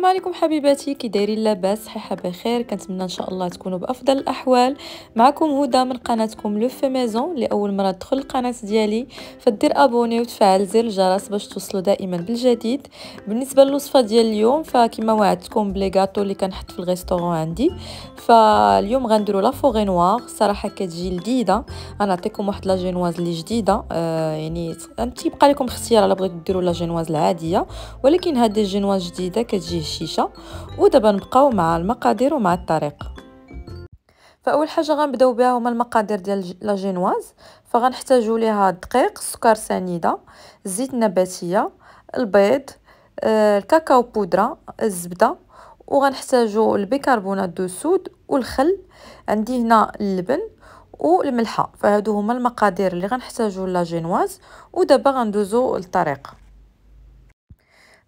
السلام عليكم حبيباتي كي دايرين لاباس صحيحه بخير كنتمنى ان شاء الله تكونوا بافضل الاحوال معكم هدى من قناتكم لو في ميزون لاول مره تدخل القناه ديالي فدير ابوني وتفعل زر الجرس باش توصلوا دائما بالجديد بالنسبه للوصفه ديال اليوم فكما وعدتكم بلي غاطو اللي كنحط في الغيستورون عندي فاليوم غنديروا لا فوغي نوار صراحه كتجي لذيذه غنعطيكم واحد لا جينواز اللي جديده آه يعني تيبقى لكم اختيار الا بغيتو ديروا لا جينواز العاديه ولكن هذه الجينواز جديده كتجي الشيشه ودابا نبقاو مع المقادير ومع الطريقه فاول حاجه غنبداو بها هما المقادير ديال لا جينواز فغنحتاجو ليها الدقيق السكر سنيده الزيت النباتيه البيض آه، الكاكاو بودره الزبده وغنحتاجو البيكربونات دو سود والخل عندي هنا اللبن والملحه فهادو هما المقادير اللي غنحتاجو لا جينواز ودابا غندوزو للطريقه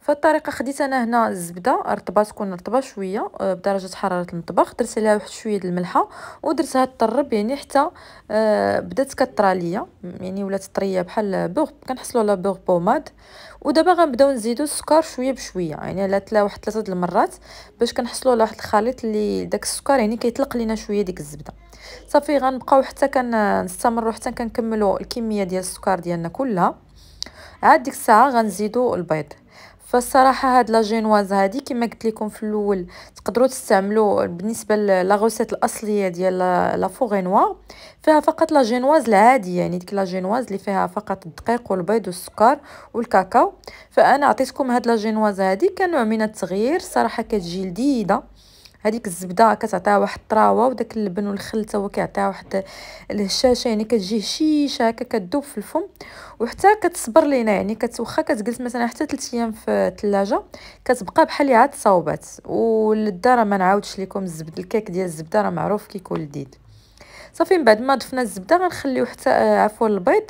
فالطريقه خديت انا هنا الزبده رطبه تكون رطبه شويه آه، بدرجه حراره المطبخ درت عليها واحد شويه د الملحه ودرتها تطرب يعني حتى آه، بدات كطرى ليا يعني ولات طريه بحال بوغ كنحصلوا على بوغ بوماد ودابا غنبداو نزيدو السكر شويه بشويه يعني على ثلاثه واحد ثلاثه د المرات باش كنحصلوا على واحد الخليط اللي داك السكر يعني كيطلق لينا شويه ديك الزبده صافي غنبقاو حتى كنستمروا حتى كنكملوا الكميه ديال السكر ديالنا كلها عاد ديك الساعه غنزيدو البيض فالصراحه هاد لا جينواز هادي كما قلت لكم في الاول تقدروا تستعملوا بالنسبه لا الاصليه ديال لا فيها فقط لا جينواز العاديه يعني ديك لا جينواز اللي فيها فقط الدقيق والبيض والسكر والكاكاو فانا عطيتكم هاد لا جينواز هادي كنوع من التغيير صراحه كتجي لذيذه هذيك الزبده كتعطيها واحد الطراوه وداك اللبن والخل تا هو كيعطيها واحد الهشاشه يعني كتجي هشيشه هكا كتذوب في الفم وحتى كتصبر لينا يعني واخا كتجلس مثلا حتى 3 ايام في الثلاجه كتبقى بحال عاد صوبات وللدا راه ما نعاودش لكم الزبد الكيك ديال الزبده راه معروف كيكون لذيذ صافي من بعد ما ضفنا الزبده غنخليو حتى آه، عفوا البيض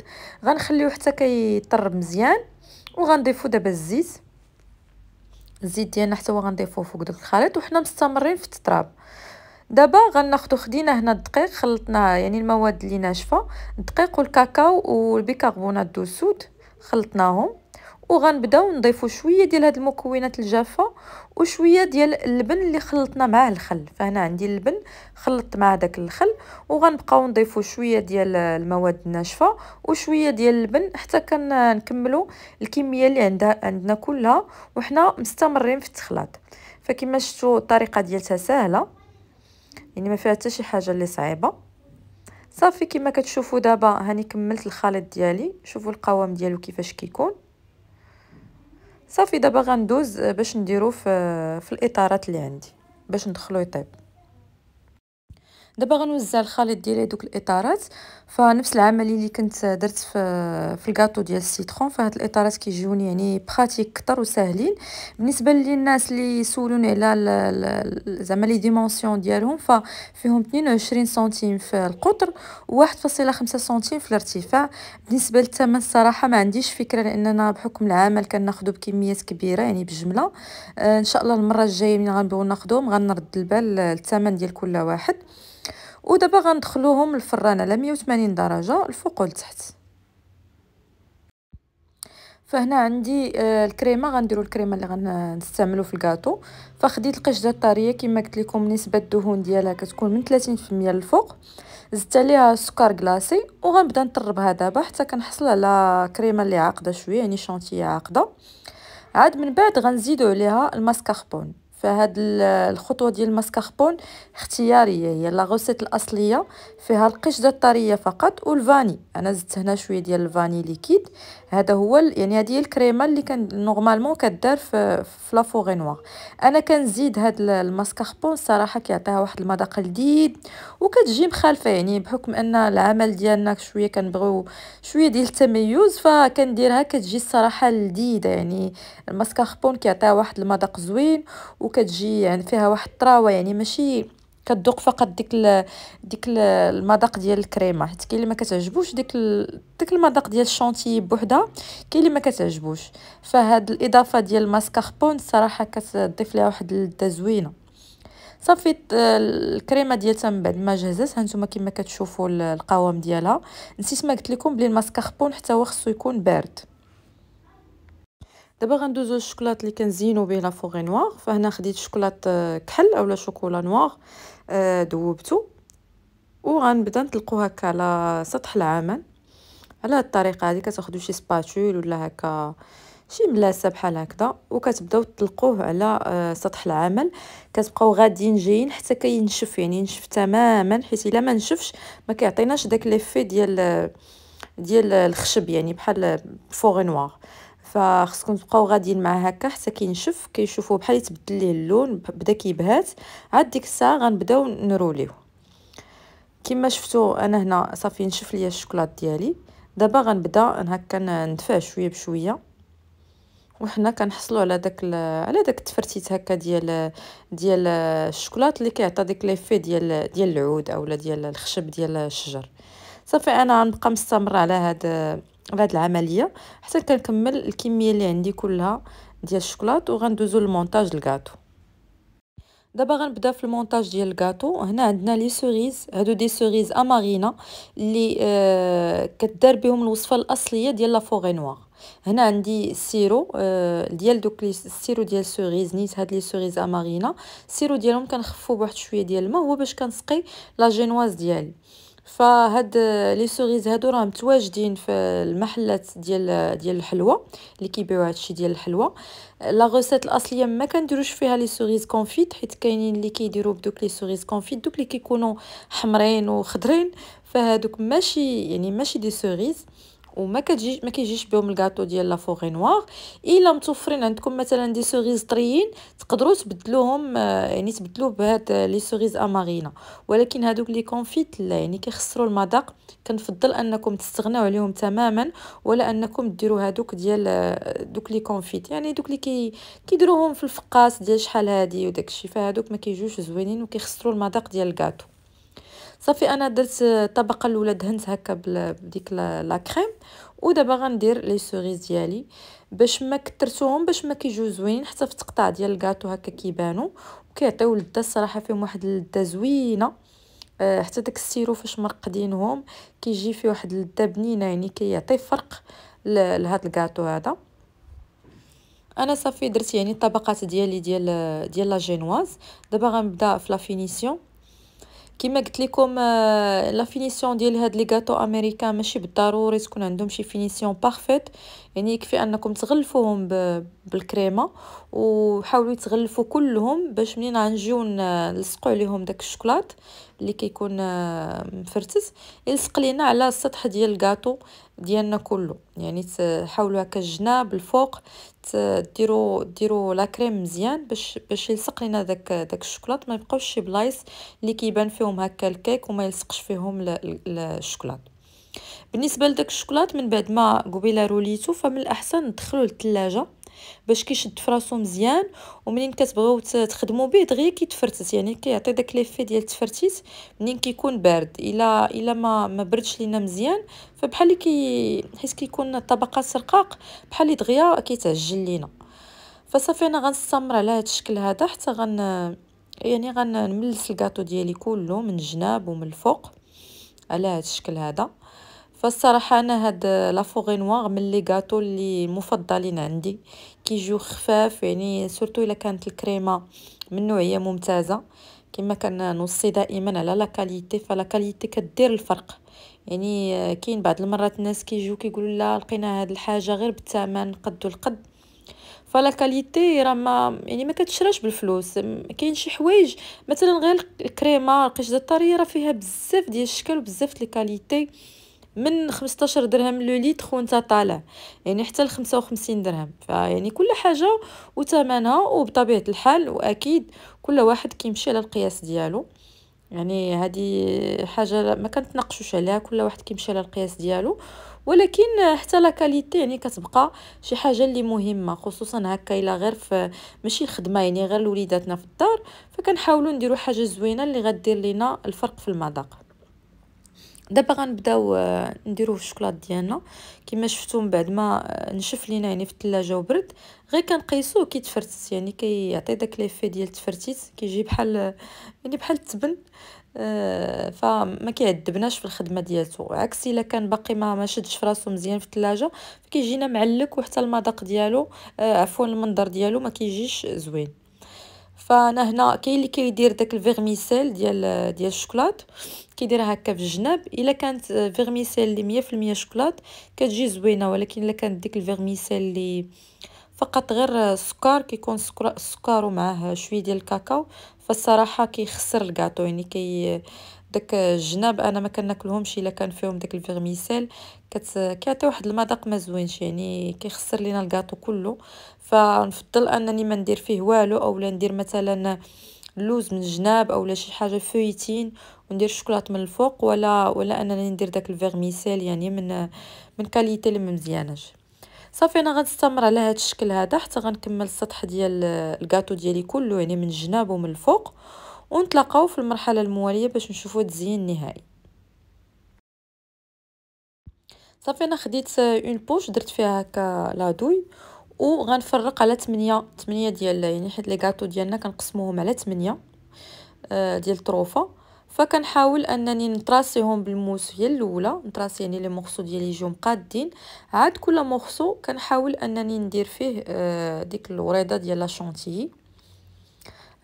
غنخليو حتى كيطرب مزيان وغنضيفو دابا الزيت الزيت ديالنا حتى هو غنضيفوه فوق داك الخليط وحنا مستمرين في التراب دابا غناخدو خدينا هنا الدقيق خلطناه يعني المواد اللي ناشفه الدقيق والكاكاو والبيكربونات دو سود خلطناهم وغنبداو نضيفو شويه ديال هاد المكونات الجافه وشويه ديال اللبن اللي خلطنا معاه الخل فهنا عندي اللبن خلطت مع داك الخل وغنبقاو نضيفو شويه ديال المواد الناشفه وشويه ديال اللبن حتى كنكملوا الكميه اللي عندها عندنا كلها وحنا مستمرين في التخلاط فكما شفتوا الطريقه ديالتها سهله يعني ما فيها حتى شي حاجه اللي صعيبه صافي كما كتشوفوا دابا هاني كملت الخليط ديالي شوفوا القوام ديالو كيفاش كيكون صافي دابا غندوز باش نديرو في, في الاطارات اللي عندي باش ندخلو يطيب دابا غنوزع الخليط ديال دوك الاطارات فنفس العمليه اللي كنت درت في في الكاطو ديال السيترون فهاد الاطارات كيجيوني يعني براتيك كثر وساهلين بالنسبه للناس اللي يسولوني على زعما لي ديمونسيون ديالهم ففيهم 22 سنتيم في القطر و1.5 سنتيم في الارتفاع بالنسبه للثمن الصراحه ما عنديش فكره لاننا بحكم العمل كناخذو بكميات كبيره يعني بجمله آه، ان شاء الله المره الجايه ملي غنبغيو ناخذهم غنرد البال الثمن ديال كل واحد ودابا غندخلوهم الفران على 180 درجه الفوق والتحت فهنا عندي آه، الكريمه غنديرو الكريمه اللي غنستعملو في الكاطو فخديت القشده الطريه كما قلت لكم نسبه الدهون ديالها كتكون من 30% للفوق زدت عليها سكر كلاصي وغنبدا نطربها دابا حتى كنحصل على كريمه اللي عاقده شويه يعني شونتيه عاقده عاد من بعد غنزيدو عليها الماسكاربون فهاد الخطوه ديال الماسكاربون اختياريه هي لا غوسيت الاصليه فيها القشده الطريه فقط والفاني انا زدت هنا شويه ديال الفاني ليكيد هذا هو يعني هذه الكريمه اللي كان نورمالمون كدار في في لافوغي نوار انا كنزيد هاد الماسكاربون صراحه كيعطيها واحد المذاق لذيذ وكتجي مخالفه يعني بحكم ان العمل ديالنا شويه كنبغيو شويه ديال التميز فكنديرها كتجي الصراحه لذيذه يعني الماسكاربون كيعطيها واحد المذاق زوين و وكتجي يعني فيها واحد الطراوه يعني ماشي كدوق فقط ديك ال ديك ال المذاق ديال الكريمه حيت كاين اللي ما كتعجبوش ديك ال ديك المذاق ديال الشونتي بوحدها كاين اللي ما كتعجبوش فهاد الاضافه ديال الماسكاربون الصراحه كتضيف ليها واحد اللذه زوينه صافي الكريمه ديالها من بعد ما جهزت نتوما كما كتشوفوا القوام ديالها نسيت ما قلت لكم بلي الماسكاربون حتى هو خصو يكون بارد دابا غندوزو الشوكولات اللي كنزينو به فوغي نوار فهنا خديت شوكولات آه، كحل اولا شوكولا نوار ذوبتو آه، وغنبدا نطلقو هكا على سطح العمل على هاد الطريقه هادي كتاخدو شي سباتول ولا هكا شي ملاسه بحال هكذا وكتبداو تطلقوه على آه، سطح العمل كتبقاو غاديين جايين حتى كينشف يعني ينشف تماما حيت الا ما نشفش ما كيعطيناش داك ليفي ديال ديال الخشب يعني بحال فوغي نوار فخصكم تبقاو غاديين معاه هكا حتى كينشف كيشوفوا بحال يتبدل ليه اللون بدا كيبهات عاد ديك الساعه غنبداو نروليو كما شفتو انا هنا صافي نشف ليا الشوكولات ديالي دابا غنبدا هكا ندفع شويه بشويه وحنا كنحصلوا على داك على داك التفرتيت هكا ديال ديال الشوكولات اللي كيعطي ديك ليفي ديال ديال العود اولا ديال الخشب ديال الشجر صافي انا غنبقى مستمره على هذا بهاد العمليه حتى كنكمل الكميه اللي عندي كلها ديال الشوكولات وغندوزو للمونتاج الكاطو دابا غنبدا في المونتاج ديال الكاطو هنا عندنا لي سوريز هادو دي سوريز امارينا اللي آه كدار بهم الوصفه الاصليه ديال لا فوغي نوار هنا عندي السيرو آه ديال دوك السيرو ديال سوريز نيت هاد لي سوريز امارينا السيرو ديالهم كنخفو بواحد شويه ديال الماء هو باش كنسقي لا جينواز ديالي فهاد آه، لي سوريز هادو راه متواجدين في المحلات ديال آه، ديال الحلوى اللي كيبيعوا هادشي ديال الحلوى لا غوسيت الاصليه ما كنديروش فيها لي سوريز كونفيت حيت كاينين اللي كيديروا بدوك لي سوريز كونفيت دوك اللي كيكونوا حمرين وخضرين فهادوك ماشي يعني ماشي دي سوريز وما كتجي ما كيجيش بهم الكاطو ديال لا فوغي نوار الا متوفرين عندكم مثلا دي سوريز طريين تقدروا تبدلوهم آه، يعني تبدلوه بهاد آه، لي سوريز امارينا ولكن هادوك لي كونفيت لا يعني كيخسروا المذاق كنفضل انكم تستغناو عليهم تماما ولا انكم ديروا هادوك ديال آه، دوك لي كونفيت يعني دوك لي كيديروهم في الفقاس ديال شحال هادي وداكشي فهادوك ما كيجوش زوينين وكيخسروا المذاق ديال الكاطو صافي انا درت الطبقه الاولى دهنت هكا بديك لا كريم ودابا غندير لي سوريز ديالي باش ما كثرتوهم باش ما كيجيو زوينين حتى في التقطاع ديال الكاطو هكا كيبانو وكيعطيو لذه الصراحه فيهم واحد اللذه زوينه آه، حتى داك السيرو فاش مرقدينهم كيجي فيه واحد اللذه بنينه يعني كيعطي فرق لهاد الكاطو هذا انا صافي درت يعني الطبقات ديالي ديال ديال لا جينواز دابا غنبدا في لا فينيسيون كما قلت لكم آه، لا فينيسيون ديال هاد لي غاتو امريكان ماشي بالضروري تكون عندهم شي فينيسيون بارفيت يعني يكفي انكم تغلفوهم بالكريمه وحاولوا تغلفوا كلهم باش منين غنجيو نلصقوا عليهم داك الشوكولات اللي كيكون آه، مفرتس يلصق لينا على السطح ديال الكاطو ديالنا كله يعني تحاولوا هكا الجناب الفوق ديروا ديروا لا كريم مزيان باش باش يلصق لينا داك داك الشوكولاط ما يبقاوش شي بلايص اللي كيبان فيهم هكا الكيك وما يلصقش فيهم الشوكولاط بالنسبه لداك الشوكولاط من بعد ما قبيله روليتو فمن الاحسن ندخلوه للثلاجه باش كيشد فراسو مزيان ومنين كتبغيو تخدمو به دغيا كيتفرتت يعني كيعطي داك ليفي ديال التفرتيت منين كيكون بارد الا الا ما ما بردش لينا مزيان فبحال اللي كي حيت كيكون الطبقه سرقاق بحال اللي دغيا كيتعجل لينا فصافي انا غنستمر على هذا الشكل هذا حتى غن يعني غنملس الكاطو ديالي كله من الجناب ومن الفوق على هذا الشكل هذا فالصراحه انا هاد لافوغي نواغ من لي غاطو اللي مفضلين عندي كيجيو خفاف يعني سورتو الا كانت الكريمه من نوعيه ممتازه كما كنوصي دائما على لا كاليتي فلا كاليتي كدير الفرق يعني كاين بعض المرات الناس كيجيو كيقولوا لا لقينا هاد الحاجه غير بالثمن قد القد فلا كاليتي راه ما يعني ما كتشراش بالفلوس كاين شي حوايج مثلا غير الكريمه القشده الطريه راه فيها بزاف ديال الشكل وبزاف ديال الكاليتي من 15 درهم لو ليتر وانت طالع يعني حتى ل 55 درهم فيعني كل حاجه وثمنها وبطبيعه الحال واكيد كل واحد كيمشي على القياس ديالو يعني هذه حاجه ما كنتناقشوش عليها كل واحد كيمشي على القياس ديالو ولكن حتى لا كاليتي يعني كتبقى شي حاجه اللي مهمه خصوصا هكا الا غير في ماشي الخدمه يعني غير لوليداتنا في الدار فكنحاولوا نديروا حاجه زوينه اللي غدير لينا الفرق في المذاق دابا غنبداو آه، نديروه في الشوكولات ديالنا كما شفتو من بعد ما آه، نشف لينا يعني في الثلاجه وبرد غير كنقيسوه كيتفرتت يعني كيعطي كي داك ليفي ديال التفرتيت كيجي بحال آه، يعني بحال التبن فما كيعذبناش في الخدمه ديالته عكس الا كان باقي ما ما شدش في راسو مزيان في الثلاجه فكيجينا معلك وحتى المذاق ديالو عفوا المنظر ديالو ما كيجيش زوين فانا هنا كاين اللي كيدير داك الفيرميسيل ديال ديال الشوكولات كيديرها هكا في الجناب الا كانت فيرميسيل اللي 100% شوكولات كتجي زوينه ولكن الا كانت ديك الفيرميسيل اللي فقط غير السكر كيكون السكر ومعاه شويه ديال الكاكاو فالصراحه كيخسر الكاطو يعني كي داك الجناب انا ما كناكلهمش الا كان فيهم داك الفيرميسيل كيعطي واحد المذاق ما زوينش يعني كيخسر لينا الكاطو كله فنفضل انني ما ندير فيه والو اولا ندير مثلا اللوز من الجناب اولا شي حاجه فويتين وندير الشوكولاط من الفوق ولا ولا انني ندير داك الفيرميسيل يعني من من كاليتي اللي ما مزياناش صافي انا غنستمر على هذا الشكل هذا حتى غنكمل السطح ديال الكاطو ديالي كله يعني من الجناب ومن الفوق ونتلاقاو في المرحله المواليه باش نشوفوا التزيين النهائي صافي انا خديت اون بوش درت فيها هكا لا دوي وغنفرق على 8 8 ديال يعني حيت لي غاتو ديالنا كنقسموهم على 8 آه، ديال طروفه فكنحاول انني نطراسيهم بالموس هي الاولى نتراسي يعني لي مورسو ديالي يجيو مقادين عاد كل مورسو كنحاول انني ندير فيه آه، ديك الوريضه ديال لا شونتيي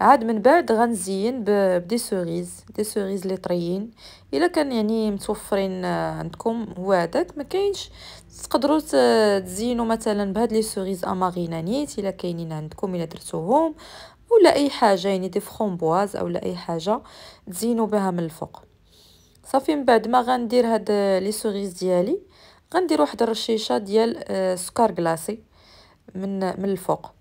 عاد من بعد غنزين بدي سوريز دي سوريز اللي طريين الا كان يعني متوفرين آه، عندكم هو هذاك ما كاينش تقدروا تزينوا مثلا بهاد لي سوريز اماغينانيت الا كاينين عندكم الا درتوهم ولا اي حاجه يعني دي فرومبواز اولا اي حاجه تزينوا بها من الفوق صافي من بعد ما غندير هاد آه، لي سوريز ديالي غندير واحد الرشيشه ديال آه، سكر كلاصي من من الفوق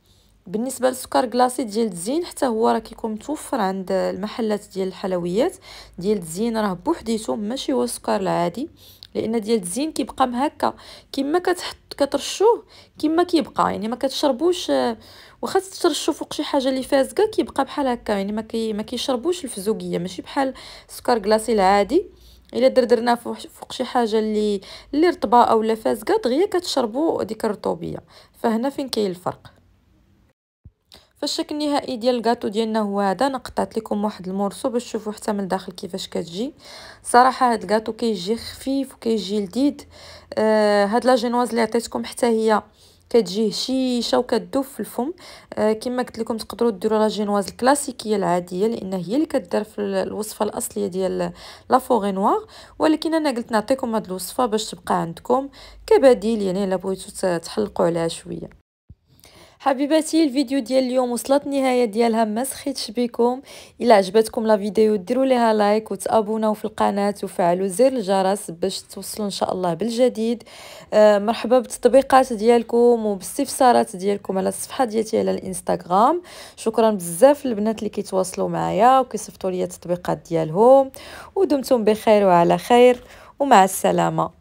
بالنسبه للسكر كلاصي ديال التزيين حتى هو راه كيكون متوفر عند المحلات ديال الحلويات ديال التزيين راه بوحديته ماشي هو السكر العادي لان ديال التزيين كيبقى مهكا كما كتحط كترشوه كما كيبقى يعني ما كتشربوش واخا تترشو فوق شي حاجه اللي فازقه كيبقى بحال هكا يعني ما كي ما كيشربوش الفزوقيه ماشي بحال السكر كلاصي العادي الا دردرناه فوق شي حاجه اللي اللي رطبه اولا فازقه دغيا كتشربوا ديك الرطوبيه فهنا فين كاين الفرق فالشكل النهائي ديال الكاطو ديالنا هو هذا انا قطعت لكم واحد المورسو باش تشوفوا حتى من الداخل كيفاش كتجي صراحه هاد الكاطو كيجي خفيف وكيجي لذيذ آه هاد لا جينواز اللي عطيتكم حتى هي كتجي هشيشه وكتذوب في الفم آه كما قلت لكم تقدروا ديروا لا جينواز الكلاسيكيه العاديه لان هي اللي كدار في الوصفه الاصليه ديال لا فوغي ولكن انا قلت نعطيكم هاد الوصفه باش تبقى عندكم كبديل يعني الا بغيتو تحلقوا عليها شويه حبيباتي الفيديو ديال اليوم وصلت النهايه ديالها ما سخيتش بكم الا عجبتكم لا فيديو ديروا ليها لايك وتابوناو في القناه وفعلوا زر الجرس باش توصلوا ان شاء الله بالجديد آه مرحبا بالتطبيقات ديالكم وبالاستفسارات ديالكم على الصفحه ديالتي على الانستغرام شكرا بزاف للبنات اللي كيتواصلوا معايا وكيصيفطوا لي التطبيقات ديالهم ودمتم بخير وعلى خير ومع السلامه